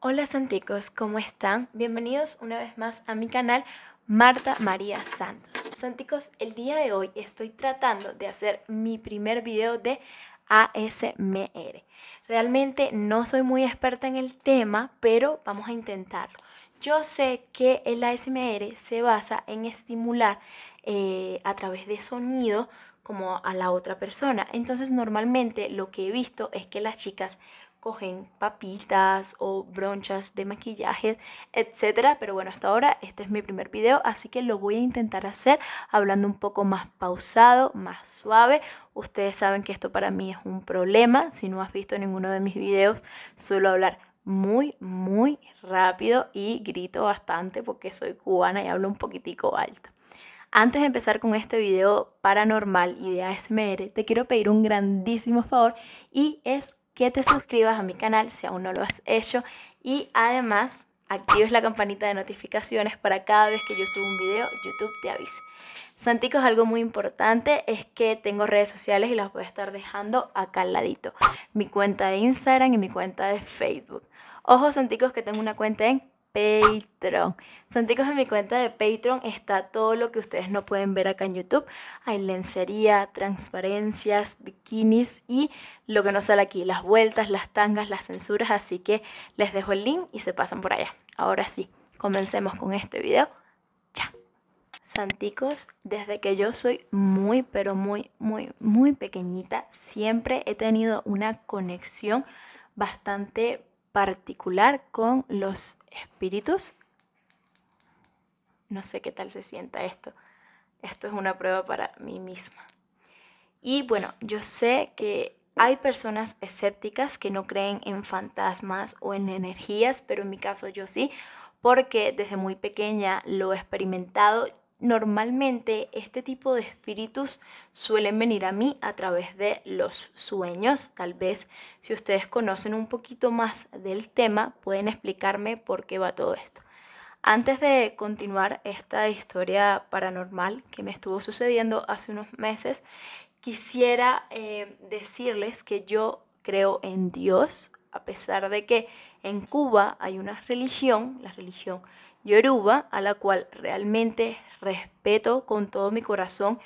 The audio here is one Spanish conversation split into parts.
Hola Santicos, ¿cómo están? Bienvenidos una vez más a mi canal Marta María Santos. Santicos, el día de hoy estoy tratando de hacer mi primer video de ASMR. Realmente no soy muy experta en el tema, pero vamos a intentarlo. Yo sé que el ASMR se basa en estimular eh, a través de sonido como a la otra persona. Entonces normalmente lo que he visto es que las chicas cogen papitas o bronchas de maquillaje, etcétera. Pero bueno, hasta ahora este es mi primer video, así que lo voy a intentar hacer hablando un poco más pausado, más suave. Ustedes saben que esto para mí es un problema. Si no has visto ninguno de mis videos, suelo hablar muy, muy rápido y grito bastante porque soy cubana y hablo un poquitico alto. Antes de empezar con este video paranormal y de ASMR, te quiero pedir un grandísimo favor y es que te suscribas a mi canal si aún no lo has hecho y además actives la campanita de notificaciones para cada vez que yo suba un video, YouTube te avise. Santicos, algo muy importante es que tengo redes sociales y las voy a estar dejando acá al ladito. Mi cuenta de Instagram y mi cuenta de Facebook. Ojo, Santicos, que tengo una cuenta en Patreon. Santicos, en mi cuenta de Patreon está todo lo que ustedes no pueden ver acá en YouTube. Hay lencería, transparencias, bikinis y lo que no sale aquí, las vueltas, las tangas, las censuras. Así que les dejo el link y se pasan por allá. Ahora sí, comencemos con este video. Ya. Santicos, desde que yo soy muy, pero muy, muy, muy pequeñita, siempre he tenido una conexión bastante particular con los espíritus. No sé qué tal se sienta esto. Esto es una prueba para mí misma. Y bueno, yo sé que hay personas escépticas que no creen en fantasmas o en energías, pero en mi caso yo sí, porque desde muy pequeña lo he experimentado. Normalmente este tipo de espíritus suelen venir a mí a través de los sueños. Tal vez si ustedes conocen un poquito más del tema pueden explicarme por qué va todo esto. Antes de continuar esta historia paranormal que me estuvo sucediendo hace unos meses, quisiera eh, decirles que yo creo en Dios, a pesar de que en Cuba hay una religión, la religión yoruba, a la cual realmente respeto con todo mi corazón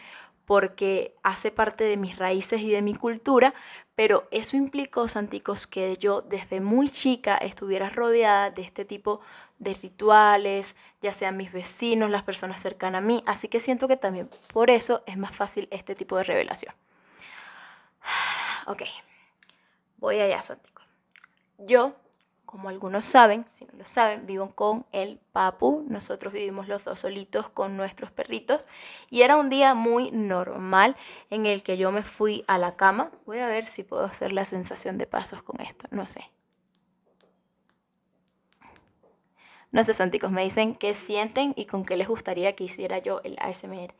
porque hace parte de mis raíces y de mi cultura, pero eso implicó, Santicos, que yo desde muy chica estuviera rodeada de este tipo de rituales, ya sean mis vecinos, las personas cercanas a mí, así que siento que también por eso es más fácil este tipo de revelación. Ok, voy allá, Santicos. Yo como algunos saben, si no lo saben, vivo con el papu. Nosotros vivimos los dos solitos con nuestros perritos. Y era un día muy normal en el que yo me fui a la cama. Voy a ver si puedo hacer la sensación de pasos con esto. No sé. No sé, Santicos, me dicen qué sienten y con qué les gustaría que hiciera yo el ASMR.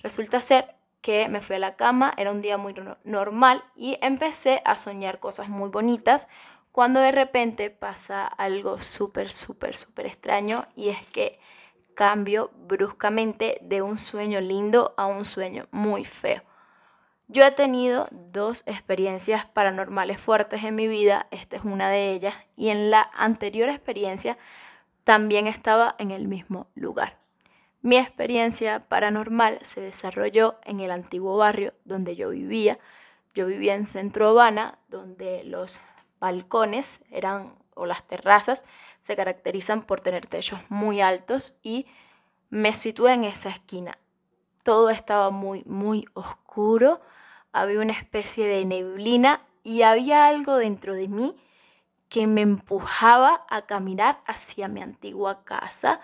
Resulta ser que me fui a la cama, era un día muy normal y empecé a soñar cosas muy bonitas cuando de repente pasa algo súper, súper, súper extraño y es que cambio bruscamente de un sueño lindo a un sueño muy feo. Yo he tenido dos experiencias paranormales fuertes en mi vida, esta es una de ellas, y en la anterior experiencia también estaba en el mismo lugar. Mi experiencia paranormal se desarrolló en el antiguo barrio donde yo vivía. Yo vivía en Centro Habana, donde los balcones eran o las terrazas se caracterizan por tener techos muy altos y me situé en esa esquina. Todo estaba muy, muy oscuro, había una especie de neblina y había algo dentro de mí que me empujaba a caminar hacia mi antigua casa.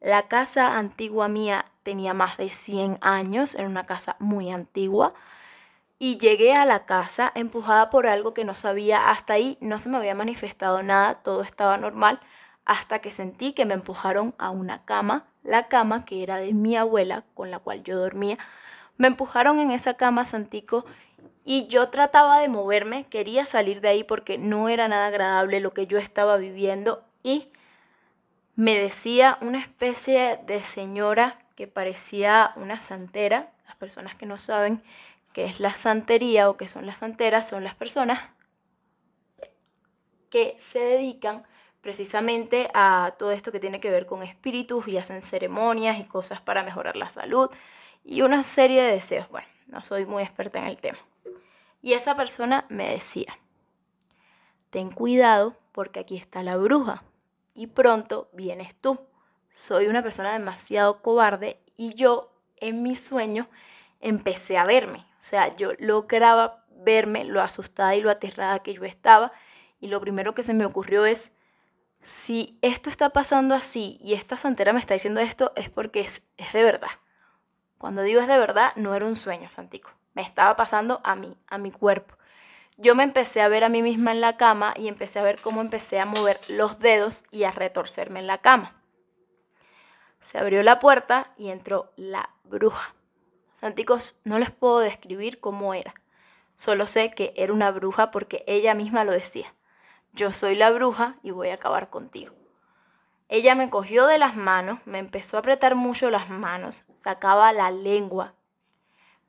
La casa antigua mía tenía más de 100 años, era una casa muy antigua y llegué a la casa empujada por algo que no sabía. Hasta ahí no se me había manifestado nada, todo estaba normal, hasta que sentí que me empujaron a una cama, la cama que era de mi abuela con la cual yo dormía. Me empujaron en esa cama, Santico, y yo trataba de moverme, quería salir de ahí porque no era nada agradable lo que yo estaba viviendo y me decía una especie de señora que parecía una santera, las personas que no saben, que es la santería o que son las santeras, son las personas que se dedican precisamente a todo esto que tiene que ver con espíritus y hacen ceremonias y cosas para mejorar la salud y una serie de deseos. Bueno, no soy muy experta en el tema. Y esa persona me decía, ten cuidado porque aquí está la bruja y pronto vienes tú. Soy una persona demasiado cobarde y yo en mi sueño empecé a verme. O sea, yo lograba verme lo asustada y lo aterrada que yo estaba. Y lo primero que se me ocurrió es, si esto está pasando así y esta santera me está diciendo esto, es porque es, es de verdad. Cuando digo es de verdad, no era un sueño, Santico. Me estaba pasando a mí, a mi cuerpo. Yo me empecé a ver a mí misma en la cama y empecé a ver cómo empecé a mover los dedos y a retorcerme en la cama. Se abrió la puerta y entró la bruja. Santicos, no les puedo describir cómo era. Solo sé que era una bruja porque ella misma lo decía. Yo soy la bruja y voy a acabar contigo. Ella me cogió de las manos, me empezó a apretar mucho las manos, sacaba la lengua,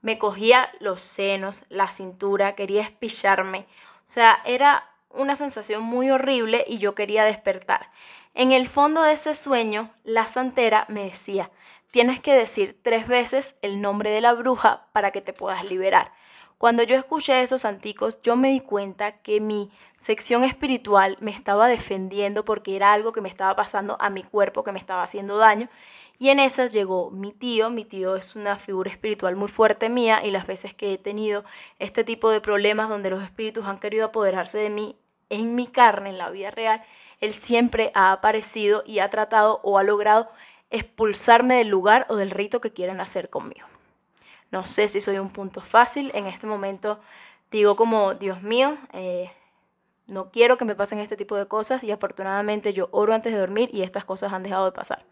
me cogía los senos, la cintura, quería espillarme. O sea, era una sensación muy horrible y yo quería despertar. En el fondo de ese sueño, la santera me decía, Tienes que decir tres veces el nombre de la bruja para que te puedas liberar. Cuando yo escuché esos anticos, yo me di cuenta que mi sección espiritual me estaba defendiendo porque era algo que me estaba pasando a mi cuerpo, que me estaba haciendo daño. Y en esas llegó mi tío, mi tío es una figura espiritual muy fuerte mía y las veces que he tenido este tipo de problemas donde los espíritus han querido apoderarse de mí en mi carne, en la vida real, él siempre ha aparecido y ha tratado o ha logrado expulsarme del lugar o del rito que quieren hacer conmigo. No sé si soy un punto fácil. En este momento digo como, Dios mío, eh, no quiero que me pasen este tipo de cosas y afortunadamente yo oro antes de dormir y estas cosas han dejado de pasar.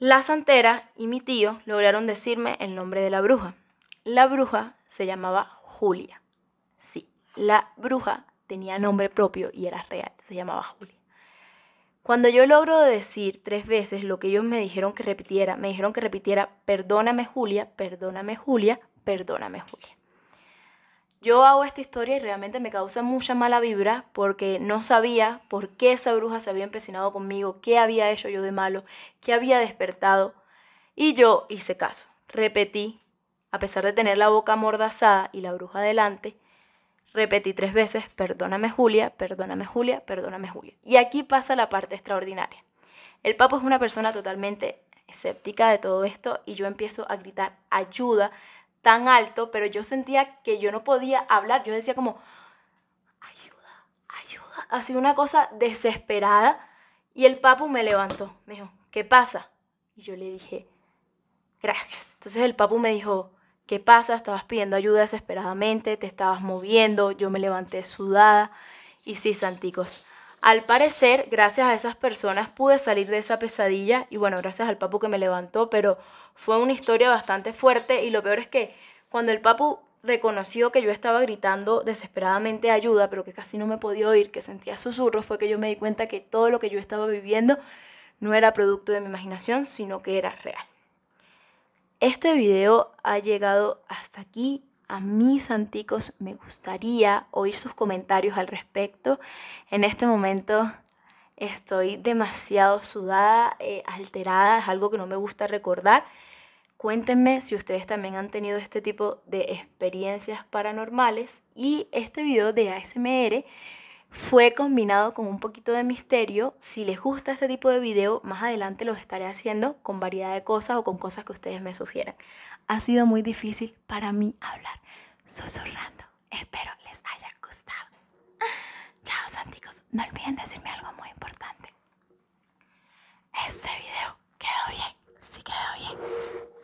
La santera y mi tío lograron decirme el nombre de la bruja. La bruja se llamaba Julia. Sí, la bruja tenía nombre propio y era real, se llamaba Julia. Cuando yo logro decir tres veces lo que ellos me dijeron que repitiera, me dijeron que repitiera, perdóname Julia, perdóname Julia, perdóname Julia. Yo hago esta historia y realmente me causa mucha mala vibra porque no sabía por qué esa bruja se había empecinado conmigo, qué había hecho yo de malo, qué había despertado. Y yo hice caso, repetí, a pesar de tener la boca amordazada y la bruja delante, repetí tres veces, perdóname Julia, perdóname Julia, perdóname Julia. Y aquí pasa la parte extraordinaria. El Papo es una persona totalmente escéptica de todo esto y yo empiezo a gritar ayuda tan alto, pero yo sentía que yo no podía hablar, yo decía como ayuda, ayuda, así una cosa desesperada y el Papo me levantó, me dijo, ¿qué pasa? Y yo le dije, gracias. Entonces el Papo me dijo, ¿Qué pasa? Estabas pidiendo ayuda desesperadamente, te estabas moviendo, yo me levanté sudada. Y sí, Santicos. Al parecer, gracias a esas personas pude salir de esa pesadilla y bueno, gracias al papu que me levantó, pero fue una historia bastante fuerte y lo peor es que cuando el papu reconoció que yo estaba gritando desesperadamente ayuda, pero que casi no me podía oír, que sentía susurros, fue que yo me di cuenta que todo lo que yo estaba viviendo no era producto de mi imaginación, sino que era real. Este video ha llegado hasta aquí. A mis santicos me gustaría oír sus comentarios al respecto. En este momento estoy demasiado sudada, eh, alterada, es algo que no me gusta recordar. Cuéntenme si ustedes también han tenido este tipo de experiencias paranormales y este video de ASMR fue combinado con un poquito de misterio. Si les gusta este tipo de video, más adelante los estaré haciendo con variedad de cosas o con cosas que ustedes me sugieran. Ha sido muy difícil para mí hablar susurrando. Espero les haya gustado. Chao, santicos. No olviden decirme algo muy importante. Este video quedó bien. Sí quedó bien.